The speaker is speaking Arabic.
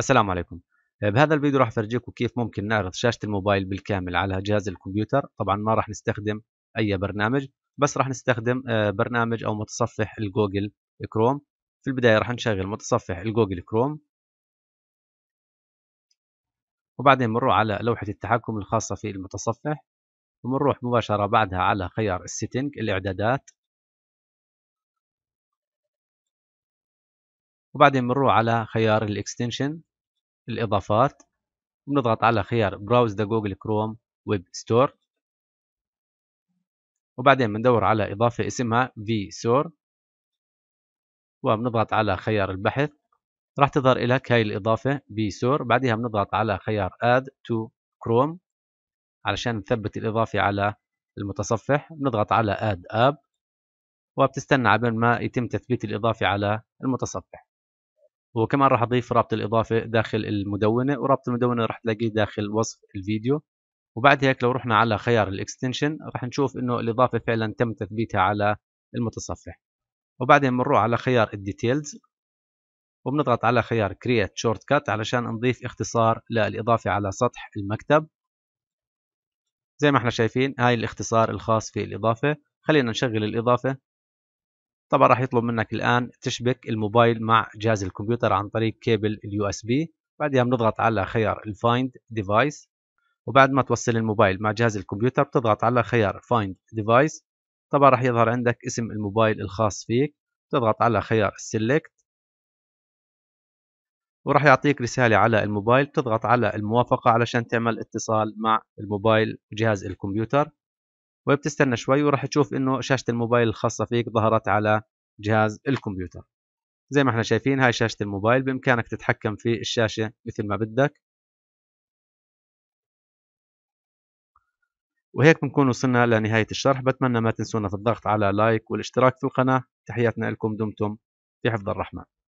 السلام عليكم آه، بهذا الفيديو راح افرجيكم كيف ممكن نعرض شاشة الموبايل بالكامل على جهاز الكمبيوتر طبعا ما راح نستخدم اي برنامج بس راح نستخدم آه، برنامج او متصفح الجوجل كروم في البداية راح نشغل متصفح الجوجل كروم وبعدين بنروح على لوحة التحكم الخاصة في المتصفح وبنروح مباشرة بعدها على خيار السيتنج الاعدادات وبعدين بنروح على خيار الاكستنشن الإضافات بنضغط على خيار براوز ذا جوجل كروم ويب ستور وبعدين بندور على إضافة اسمها في سور وبنضغط على خيار البحث راح تظهر لك هاي الإضافة في سور بعدها بنضغط على خيار add to chrome علشان نثبت الإضافة على المتصفح بنضغط على add app وبتستنى عبين ما يتم تثبيت الإضافة على المتصفح وكمان راح اضيف رابط الاضافه داخل المدونه ورابط المدونه راح تلاقيه داخل وصف الفيديو وبعد هيك لو رحنا على خيار الاكستنشن راح نشوف انه الاضافه فعلا تم تثبيتها على المتصفح وبعدين بنروح على خيار الديتيلز وبنضغط على خيار شورت كات علشان نضيف اختصار للاضافه على سطح المكتب زي ما احنا شايفين هاي الاختصار الخاص في الاضافه خلينا نشغل الاضافه طبعا راح يطلب منك الان تشبك الموبايل مع جهاز الكمبيوتر عن طريق كيبل اليو اس بي بعدها بنضغط على خيار الفايند ديفايس وبعد ما توصل الموبايل مع جهاز الكمبيوتر بتضغط على خيار فايند ديفايس طبعا راح يظهر عندك اسم الموبايل الخاص فيك تضغط على خيار سيلكت وراح يعطيك رسالة على الموبايل تضغط على الموافقة علشان تعمل اتصال مع الموبايل جهاز الكمبيوتر وبتستنى شوي وراح تشوف انه شاشه الموبايل الخاصه فيك ظهرت على جهاز الكمبيوتر زي ما احنا شايفين هاي شاشه الموبايل بامكانك تتحكم في الشاشه مثل ما بدك وهيك بنكون وصلنا لنهايه الشرح بتمنى ما تنسونا في الضغط على لايك والاشتراك في القناه تحياتنا لكم دمتم في حفظ الرحمن